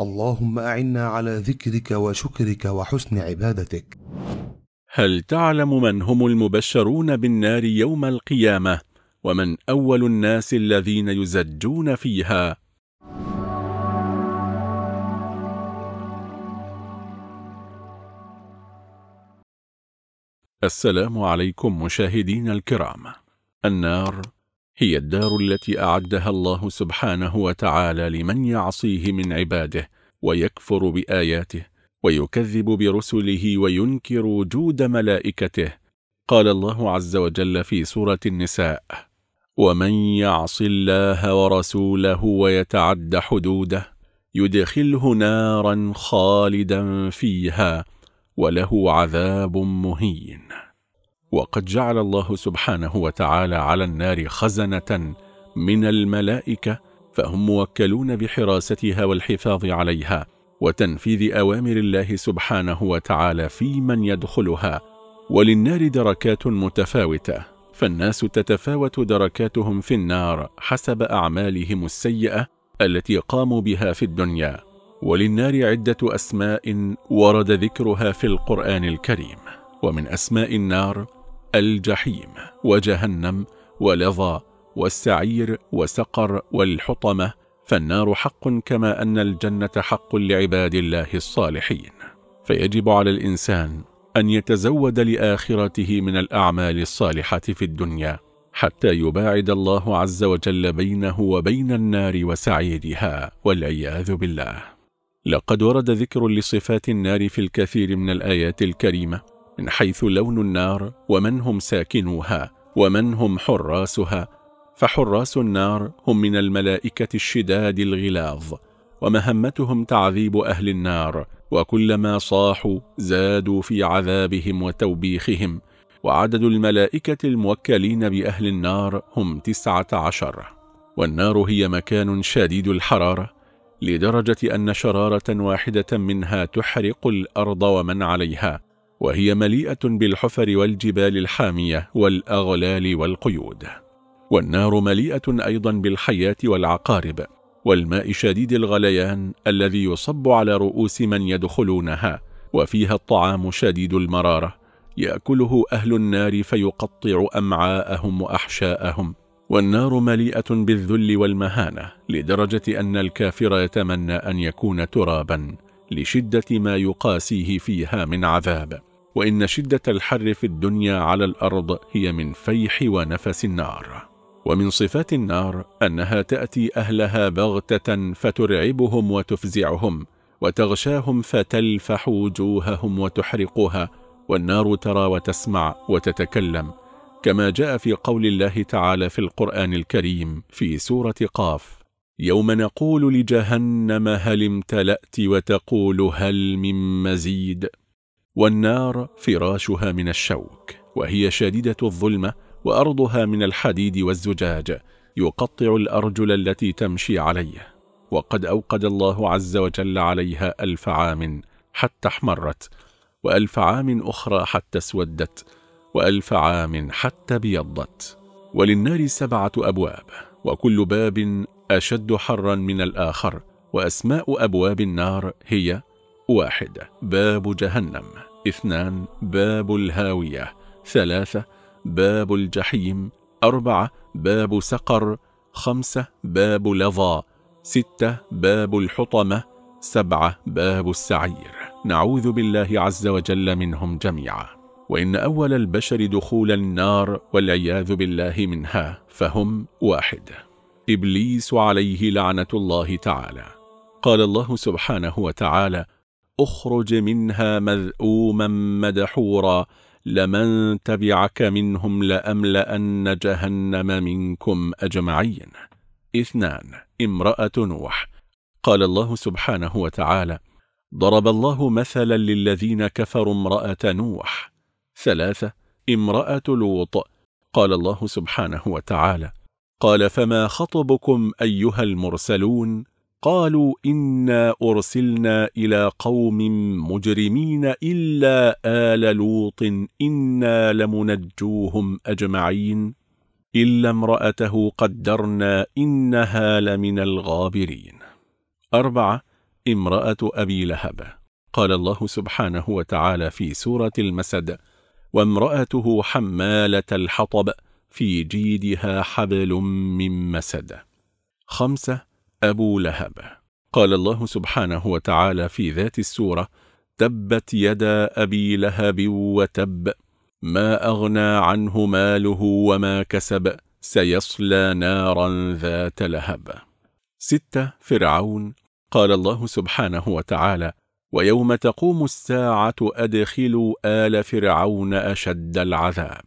اللهم أعنا على ذكرك وشكرك وحسن عبادتك هل تعلم من هم المبشرون بالنار يوم القيامة ومن أول الناس الذين يزجون فيها السلام عليكم مشاهدين الكرام النار هي الدار التي أعدها الله سبحانه وتعالى لمن يعصيه من عباده ويكفر بآياته ويكذب برسله وينكر وجود ملائكته قال الله عز وجل في سورة النساء ومن يعص الله ورسوله ويتعد حدوده يدخله نارا خالدا فيها وله عذاب مهين وقد جعل الله سبحانه وتعالى على النار خزنة من الملائكة فهم موكلون بحراستها والحفاظ عليها وتنفيذ أوامر الله سبحانه وتعالى في من يدخلها وللنار دركات متفاوتة فالناس تتفاوت دركاتهم في النار حسب أعمالهم السيئة التي قاموا بها في الدنيا وللنار عدة أسماء ورد ذكرها في القرآن الكريم ومن أسماء النار الجحيم وجهنم ولظى والسعير وسقر والحطمة فالنار حق كما أن الجنة حق لعباد الله الصالحين فيجب على الإنسان أن يتزود لآخرته من الأعمال الصالحة في الدنيا حتى يباعد الله عز وجل بينه وبين النار وسعيرها والعياذ بالله لقد ورد ذكر لصفات النار في الكثير من الآيات الكريمة من حيث لون النار ومن هم ساكنوها ومن هم حراسها فحراس النار هم من الملائكة الشداد الغلاظ ومهمتهم تعذيب أهل النار وكلما صاحوا زادوا في عذابهم وتوبيخهم وعدد الملائكة الموكلين بأهل النار هم تسعة عشر والنار هي مكان شديد الحرارة لدرجة أن شرارة واحدة منها تحرق الأرض ومن عليها وهي مليئة بالحفر والجبال الحامية والأغلال والقيود والنار مليئة أيضا بالحياة والعقارب والماء شديد الغليان الذي يصب على رؤوس من يدخلونها وفيها الطعام شديد المرارة يأكله أهل النار فيقطع أمعاءهم وأحشاءهم والنار مليئة بالذل والمهانة لدرجة أن الكافر يتمنى أن يكون تراباً لشدة ما يقاسيه فيها من عذاب وإن شدة الحر في الدنيا على الأرض هي من فيح ونفس النار ومن صفات النار أنها تأتي أهلها بغتة فترعبهم وتفزعهم وتغشاهم فتلفح وجوههم وتحرقها والنار ترى وتسمع وتتكلم كما جاء في قول الله تعالى في القرآن الكريم في سورة قاف يوم نقول لجهنم هل امتلأت وتقول هل من مزيد والنار فراشها من الشوك وهي شديدة الظلمة وأرضها من الحديد والزجاج يقطع الأرجل التي تمشي عليه وقد أوقد الله عز وجل عليها ألف عام حتى احمرت وألف عام أخرى حتى اسودت وألف عام حتى بيضت وللنار سبعة أبواب وكل باب أشد حرا من الآخر وأسماء أبواب النار هي واحد باب جهنم اثنان باب الهاوية ثلاثة باب الجحيم أربعة باب سقر خمسة باب لظى ستة باب الحطمة سبعة باب السعير نعوذ بالله عز وجل منهم جميعا وإن أول البشر دخول النار والعياذ بالله منها فهم واحد إبليس عليه لعنة الله تعالى قال الله سبحانه وتعالى اخرج منها مذءوما مدحورا لمن تبعك منهم لأملأن جهنم منكم أجمعين اثنان امرأة نوح قال الله سبحانه وتعالى ضرب الله مثلا للذين كفروا امرأة نوح ثلاثة امرأة لوط قال الله سبحانه وتعالى قال فما خطبكم أيها المرسلون قالوا إنا أرسلنا إلى قوم مجرمين إلا آل لوط إنا لمنجوهم أجمعين إلا امرأته قدرنا إنها لمن الغابرين أربعة امرأة أبي لهب قال الله سبحانه وتعالى في سورة المسد وامرأته حمالة الحطب في جيدها حبل من مسد خمسة أبو لهب قال الله سبحانه وتعالى في ذات السورة تبت يدا أبي لهب وتب ما أغنى عنه ماله وما كسب سيصلى نارا ذات لهب ستة فرعون قال الله سبحانه وتعالى ويوم تقوم الساعة أدخلوا آل فرعون أشد العذاب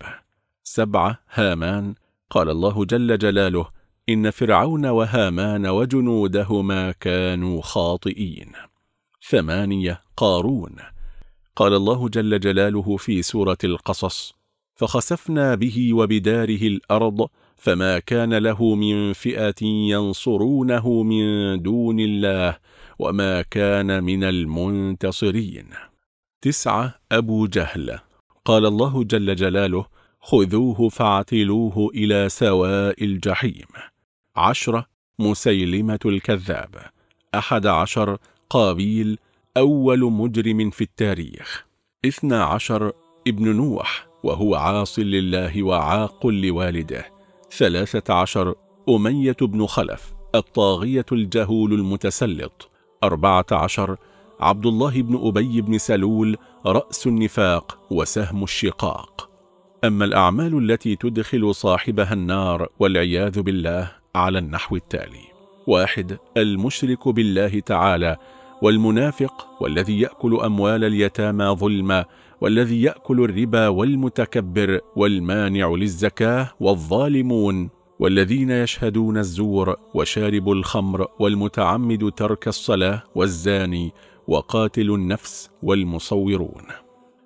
سبعة هامان قال الله جل جلاله إن فرعون وهامان وجنودهما كانوا خاطئين ثمانية قارون قال الله جل جلاله في سورة القصص فخسفنا به وبداره الأرض فما كان له من فئة ينصرونه من دون الله وما كان من المنتصرين تسعة أبو جهل قال الله جل جلاله خذوه فاعتلوه إلى سواء الجحيم عشرة مسيلمة الكذاب أحد عشر قابيل أول مجرم في التاريخ اثنى عشر ابن نوح وهو عاص لله وعاق لوالده ثلاثة عشر أمية بن خلف الطاغية الجهول المتسلط أربعة عشر عبد الله بن أبي بن سلول رأس النفاق وسهم الشقاق أما الأعمال التي تدخل صاحبها النار والعياذ بالله على النحو التالي واحد المشرك بالله تعالى والمنافق والذي يأكل أموال اليتامى ظلما والذي يأكل الربا والمتكبر والمانع للزكاة والظالمون والذين يشهدون الزور وشارب الخمر والمتعمد ترك الصلاة والزاني وقاتل النفس والمصورون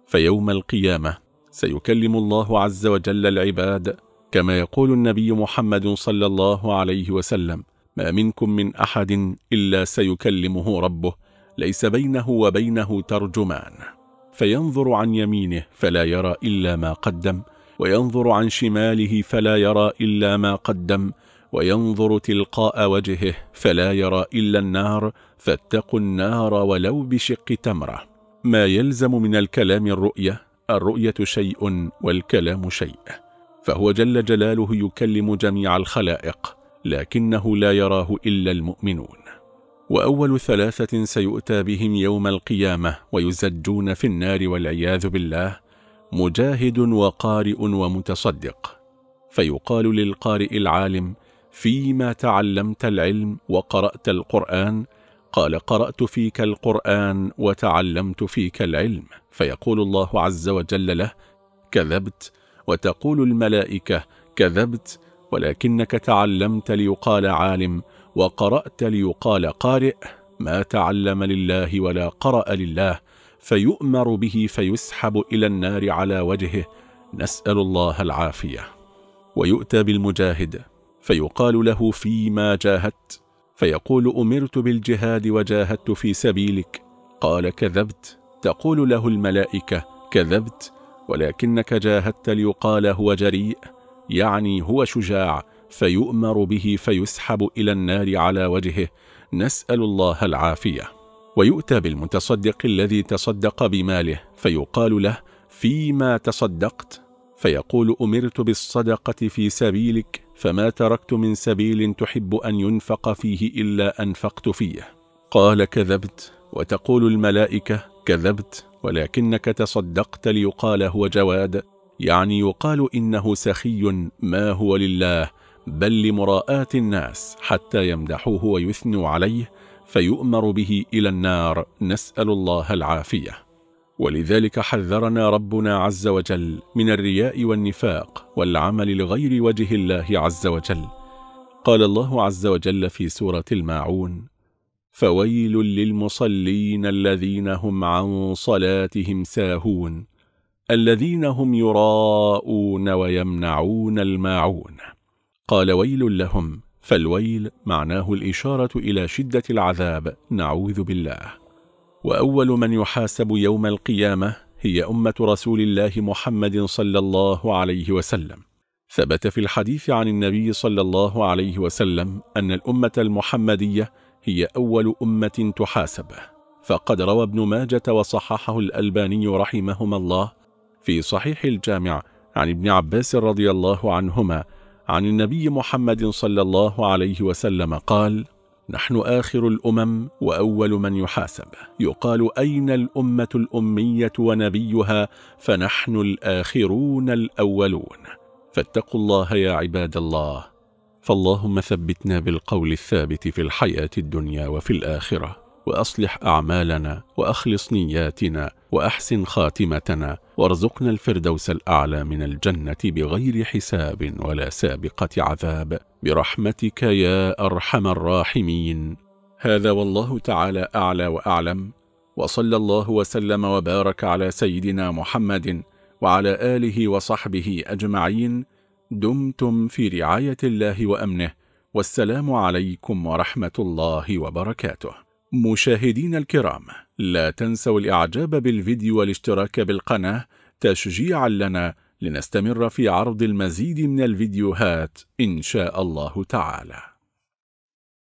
فيوم القيامة سيكلم الله عز وجل العباد كما يقول النبي محمد صلى الله عليه وسلم ما منكم من أحد إلا سيكلمه ربه ليس بينه وبينه ترجمان فينظر عن يمينه فلا يرى إلا ما قدم وينظر عن شماله فلا يرى إلا ما قدم وينظر تلقاء وجهه فلا يرى إلا النار فاتقوا النار ولو بشق تمرة ما يلزم من الكلام الرؤية الرؤية شيء والكلام شيء فهو جل جلاله يكلم جميع الخلائق لكنه لا يراه إلا المؤمنون وأول ثلاثة سيؤتى بهم يوم القيامة ويزجون في النار والعياذ بالله مجاهد وقارئ ومتصدق فيقال للقارئ العالم فيما تعلمت العلم وقرأت القرآن قال قرأت فيك القرآن وتعلمت فيك العلم فيقول الله عز وجل له كذبت وتقول الملائكة كذبت ولكنك تعلمت ليقال عالم وقرأت ليقال قارئ ما تعلم لله ولا قرأ لله فيؤمر به فيسحب إلى النار على وجهه نسأل الله العافية ويؤتى بالمجاهد فيقال له فيما جاهدت فيقول أمرت بالجهاد وجاهدت في سبيلك قال كذبت تقول له الملائكة كذبت ولكنك جاهدت ليقال هو جريء يعني هو شجاع فيؤمر به فيسحب إلى النار على وجهه نسأل الله العافية ويؤتى بالمتصدق الذي تصدق بماله فيقال له فيما تصدقت فيقول أمرت بالصدقة في سبيلك فما تركت من سبيل تحب أن ينفق فيه إلا أنفقت فيه قال كذبت وتقول الملائكة كذبت ولكنك تصدقت ليقال هو جواد يعني يقال إنه سخي ما هو لله بل لمراءاة الناس حتى يمدحوه ويثنوا عليه فيؤمر به إلى النار نسأل الله العافية ولذلك حذرنا ربنا عز وجل من الرياء والنفاق والعمل لغير وجه الله عز وجل قال الله عز وجل في سورة الماعون فويل للمصلين الذين هم عن صلاتهم ساهون الذين هم يراءون ويمنعون الماعون قال ويل لهم فالويل معناه الإشارة إلى شدة العذاب نعوذ بالله وأول من يحاسب يوم القيامة هي أمة رسول الله محمد صلى الله عليه وسلم ثبت في الحديث عن النبي صلى الله عليه وسلم أن الأمة المحمدية هي أول أمة تحاسب فقد روى ابن ماجة وصححه الألباني رحمهما الله في صحيح الجامع عن ابن عباس رضي الله عنهما عن النبي محمد صلى الله عليه وسلم قال نحن آخر الأمم وأول من يحاسب يقال أين الأمة الأمية ونبيها فنحن الآخرون الأولون فاتقوا الله يا عباد الله فاللهم ثبتنا بالقول الثابت في الحياة الدنيا وفي الآخرة وأصلح أعمالنا وأخلص نياتنا وأحسن خاتمتنا وارزقنا الفردوس الأعلى من الجنة بغير حساب ولا سابقة عذاب برحمتك يا أرحم الراحمين هذا والله تعالى أعلى وأعلم وصلى الله وسلم وبارك على سيدنا محمد وعلى آله وصحبه أجمعين دمتم في رعاية الله وأمنه والسلام عليكم ورحمة الله وبركاته مشاهدين الكرام لا تنسوا الإعجاب بالفيديو والاشتراك بالقناة تشجيعا لنا لنستمر في عرض المزيد من الفيديوهات إن شاء الله تعالى